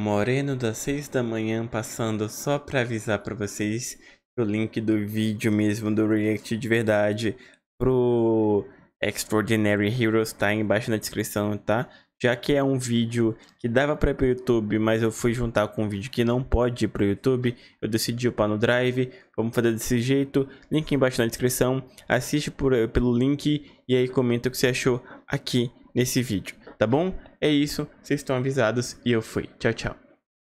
Moreno das 6 da manhã passando só para avisar para vocês que o link do vídeo mesmo do React de verdade pro Extraordinary Heroes tá embaixo na descrição, tá? Já que é um vídeo que dava para ir pro YouTube, mas eu fui juntar com um vídeo que não pode ir pro YouTube, eu decidi upar no Drive, vamos fazer desse jeito, link embaixo na descrição, assiste por, pelo link e aí comenta o que você achou aqui nesse vídeo, tá bom? É isso, vocês estão avisados e eu fui. Tchau, tchau.